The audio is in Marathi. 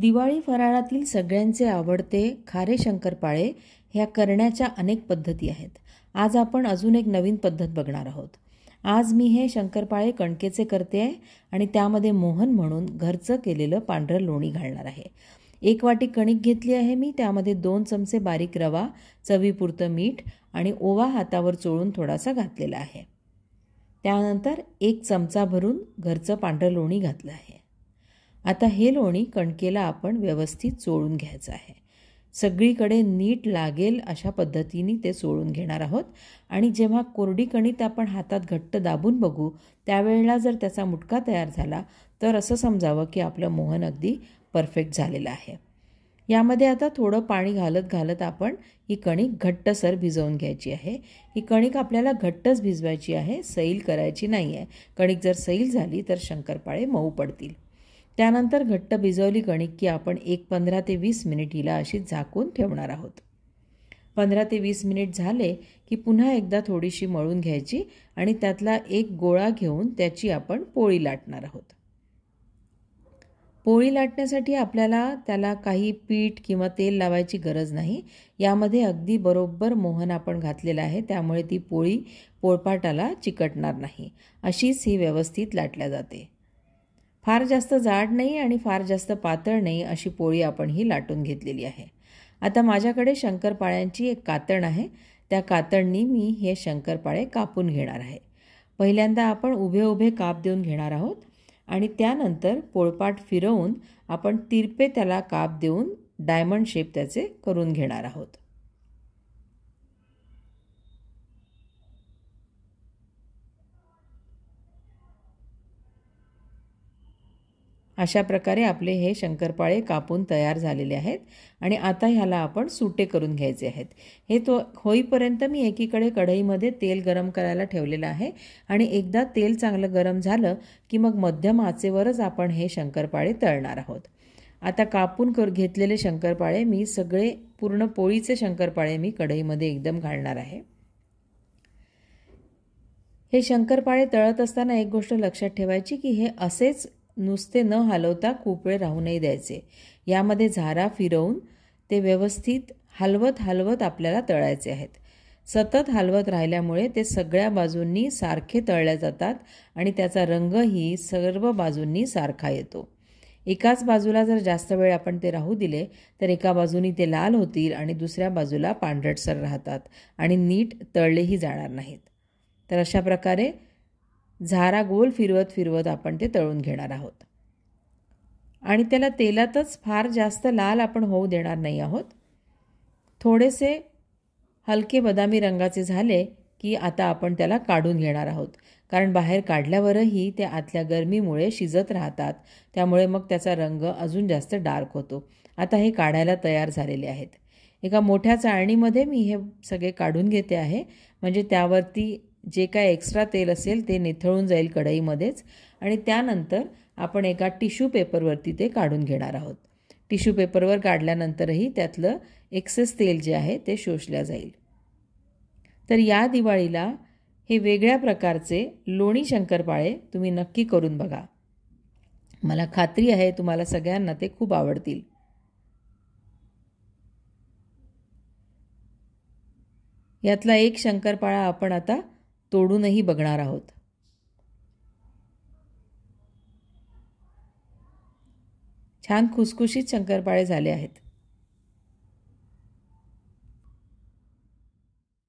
दिवाळी फराळातील सगळ्यांचे आवडते खारे शंकरपाळे ह्या करण्याच्या अनेक पद्धती आहेत आज आपण अजून एक नवीन पद्धत बघणार आहोत आज मी हे शंकरपाळे कणकेचे करते आहे आणि त्यामध्ये मोहन म्हणून घरचं केलेलं पांढरं लोणी घालणार आहे एक वाटी कणिक घेतली आहे मी त्यामध्ये दोन चमचे बारीक रवा चवीपुरतं मीठ आणि ओवा हातावर चोळून थोडासा घातलेला आहे त्यानंतर एक चमचा भरून घरचं पांढरं लोणी घातलं आहे आता हे लोणी कणकेला आपण व्यवस्थित चोळून घ्यायचं आहे सगळीकडे नीट लागेल अशा पद्धतीने ते चोळून घेणार आहोत आणि जेव्हा कोरडी कणीत आपण हातात घट्ट दाबून बघू त्यावेळेला जर त्याचा मुटका तयार झाला तर असं समजावं की आपलं मोहन अगदी परफेक्ट झालेलं आहे यामध्ये आता थोडं पाणी घालत घालत आपण ही कणिक घट्टसर भिजवून घ्यायची आहे ही कणिक आपल्याला घट्टच भिजवायची आहे सैल करायची नाही आहे कणिक जर सैल झाली तर शंकरपाळे मऊ पडतील त्यानंतर घट्ट भिजवली कणिक की आपण एक पंधरा ते वीस मिनिट हिला अशी झाकून ठेवणार आहोत पंधरा ते वीस मिनिट झाले की पुन्हा एकदा थोडीशी मळून घ्यायची आणि त्यातला एक गोळा घेऊन त्याची आपण पोळी लाटणार आहोत पोळी लाटण्यासाठी आपल्याला त्याला काही पीठ किंवा तेल लावायची गरज नाही यामध्ये अगदी बरोबर मोहन आपण घातलेलं आहे त्यामुळे ती पोळी पोळपाटाला चिकटणार नाही अशीच ही व्यवस्थित लाटल्या जाते फार जास्त जाड नाही आणि फार जास्त पातळ नाही अशी पोळी आपण ही लाटून घेतलेली आहे आता माझ्याकडे शंकरपाळ्यांची एक कातण आहे त्या कातणनी मी हे शंकरपाळे कापून घेणार आहे पहिल्यांदा आपण उभे उभे काप देऊन घेणार आहोत आणि त्यानंतर पोळपाट फिरवून आपण तिरपे त्याला काप देऊन डायमंड शेप त्याचे करून घेणार आहोत अशा प्रकारे आपले हे शंकरपाळे कापून तयार झालेले आहेत आणि आता ह्याला आपण सुटे करून घ्यायचे आहेत हे तो होईपर्यंत मी एकीकडे कढईमध्ये तेल गरम करायला ठेवलेलं आहे आणि एकदा तेल चांगलं गरम झालं की मग मध्यम आचेवरच आपण हे शंकरपाळे तळणार आहोत आता कापून कर घेतलेले शंकरपाळे मी सगळे पूर्ण पोळीचे शंकरपाळे मी कढईमध्ये एकदम घालणार आहे हे शंकरपाळे तळत असताना एक गोष्ट लक्षात ठेवायची की हे असेच नुसते न हलवता खूप वेळ राहू द्यायचे यामध्ये झारा फिरवून ते व्यवस्थित हलवत हलवत आपल्याला तळायचे आहेत सतत हलवत राहिल्यामुळे ते सगळ्या बाजूंनी सारखे तळल्या जातात आणि त्याचा रंगही सर्व बाजूंनी सारखा येतो एकाच बाजूला जर जास्त वेळ आपण ते राहू दिले तर एका बाजूनी ते लाल होतील आणि दुसऱ्या बाजूला पांढरटसर राहतात आणि नीट तळलेही जाणार नाहीत तर अशा प्रकारे झारा गोल फिरवत फिरवत आपण ते तळून घेणार आहोत आणि त्याला तेलातच फार जास्त लाल आपण होऊ देणार नाही आहोत थोडेसे हलके बदामी रंगाचे झाले की आता आपण त्याला काढून घेणार आहोत कारण बाहेर काढल्यावरही ते आतल्या गरमीमुळे शिजत राहतात त्यामुळे मग त्याचा रंग अजून जास्त डार्क होतो आता हे काढायला तयार झालेले आहेत एका मोठ्या चाळणीमध्ये मी हे सगळे काढून घेते आहे म्हणजे त्यावरती जे काय एक्स्ट्रा तेल असेल ते निथळून जाईल कढईमध्येच आणि त्यानंतर आपण एका टिश्यू पेपरवरती ते काढून घेणार आहोत टिश्यू पेपरवर काढल्यानंतरही त्यातलं एक्सेस तेल जे आहे ते शोषल्या जाईल तर या दिवाळीला हे वेगळ्या प्रकारचे लोणी शंकरपाळे तुम्ही नक्की करून बघा मला खात्री आहे तुम्हाला सगळ्यांना ते खूप आवडतील यातला एक शंकरपाळा आपण आता तोडूनही बघणार आहोत छान खुसखुशीत शंकरपाळे झाले आहेत